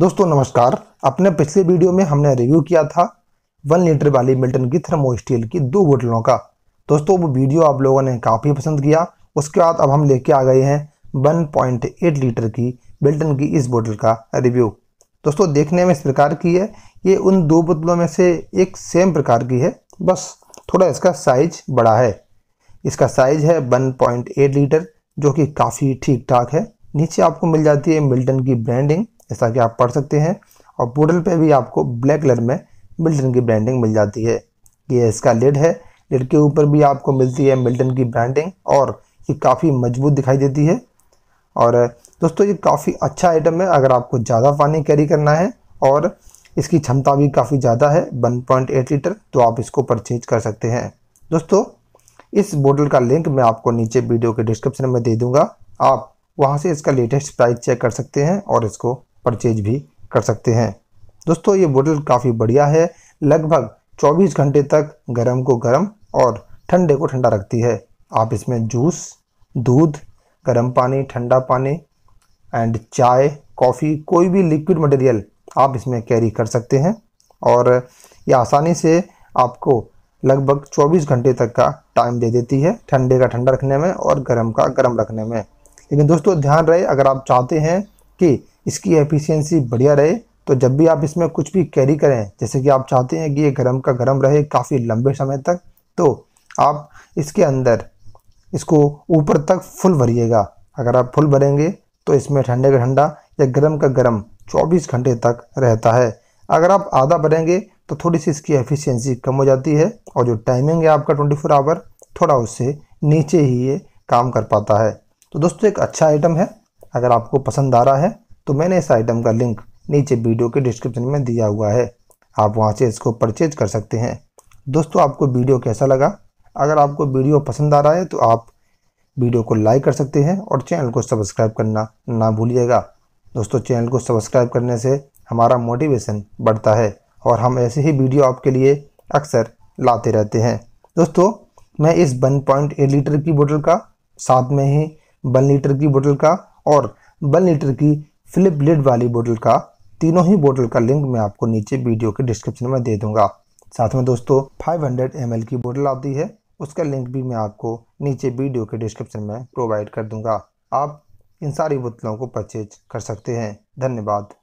दोस्तों नमस्कार अपने पिछले वीडियो में हमने रिव्यू किया था वन लीटर वाली मिल्टन की थर्मो स्टील की दो बोतलों का दोस्तों वो वीडियो आप लोगों ने काफ़ी पसंद किया उसके बाद अब हम लेके आ गए हैं 1.8 लीटर की मिल्टन की इस बोतल का रिव्यू दोस्तों देखने में इस प्रकार की है ये उन दो बोतलों में से एक सेम प्रकार की है बस थोड़ा इसका साइज बड़ा है इसका साइज है वन लीटर जो कि काफ़ी ठीक ठाक है नीचे आपको मिल जाती है मिल्टन की ब्रांडिंग जैसा कि आप पढ़ सकते हैं और पोर्टल पे भी आपको ब्लैक कलर में मिल्टन की ब्रांडिंग मिल जाती है ये इसका लिड है लिड के ऊपर भी आपको मिलती है मिल्टन की ब्रांडिंग और ये काफ़ी मजबूत दिखाई देती है और दोस्तों ये काफ़ी अच्छा आइटम है अगर आपको ज़्यादा पानी कैरी करना है और इसकी क्षमता भी काफ़ी ज़्यादा है 1.8 लीटर तो आप इसको परचेज कर सकते हैं दोस्तों इस बोतल का लिंक मैं आपको नीचे वीडियो के डिस्क्रिप्शन में दे दूंगा आप वहां से इसका लेटेस्ट प्राइस चेक कर सकते हैं और इसको परचेज भी कर सकते हैं दोस्तों ये बोतल काफ़ी बढ़िया है लगभग 24 घंटे तक गर्म को गर्म और ठंडे को ठंडा रखती है आप इसमें जूस दूध गर्म पानी ठंडा पानी एंड चाय कॉफ़ी कोई भी लिक्विड मटेरियल आप इसमें कैरी कर सकते हैं और ये आसानी से आपको लगभग 24 घंटे तक का टाइम दे देती है ठंडे का ठंडा रखने में और गर्म का गर्म रखने में लेकिन दोस्तों ध्यान रहे अगर आप चाहते हैं कि इसकी एफिशिएंसी बढ़िया रहे तो जब भी आप इसमें कुछ भी कैरी करें जैसे कि आप चाहते हैं कि ये गर्म का गर्म रहे काफ़ी लंबे समय तक तो आप इसके अंदर इसको ऊपर तक फुल भरिएगा अगर आप फुल भरेंगे तो इसमें ठंडे का ठंडा या गर्म का गर्म चौबीस घंटे तक रहता है अगर आप आधा भरेंगे तो थोड़ी सी इसकी एफिशिएंसी कम हो जाती है और जो टाइमिंग है आपका 24 फोर आवर थोड़ा उससे नीचे ही ये काम कर पाता है तो दोस्तों एक अच्छा आइटम है अगर आपको पसंद आ रहा है तो मैंने इस आइटम का लिंक नीचे वीडियो के डिस्क्रिप्शन में दिया हुआ है आप वहाँ से इसको परचेज कर सकते हैं दोस्तों आपको वीडियो कैसा लगा अगर आपको वीडियो पसंद आ रहा है तो आप वीडियो को लाइक कर सकते हैं और चैनल को सब्सक्राइब करना ना भूलिएगा दोस्तों चैनल को सब्सक्राइब करने से हमारा मोटिवेशन बढ़ता है और हम ऐसे ही वीडियो आपके लिए अक्सर लाते रहते हैं दोस्तों मैं इस 1.8 लीटर की बोतल का साथ में ही 1 लीटर की बोतल का और 1 लीटर की फ्लिप लिड वाली बोतल का तीनों ही बोतल का लिंक मैं आपको नीचे वीडियो के डिस्क्रिप्शन में दे दूंगा साथ में दोस्तों 500 हंड्रेड की बोतल आती है उसका लिंक भी मैं आपको नीचे वीडियो के डिस्क्रिप्शन में प्रोवाइड कर दूंगा आप इन सारी बोतलों को परचेज कर सकते हैं धन्यवाद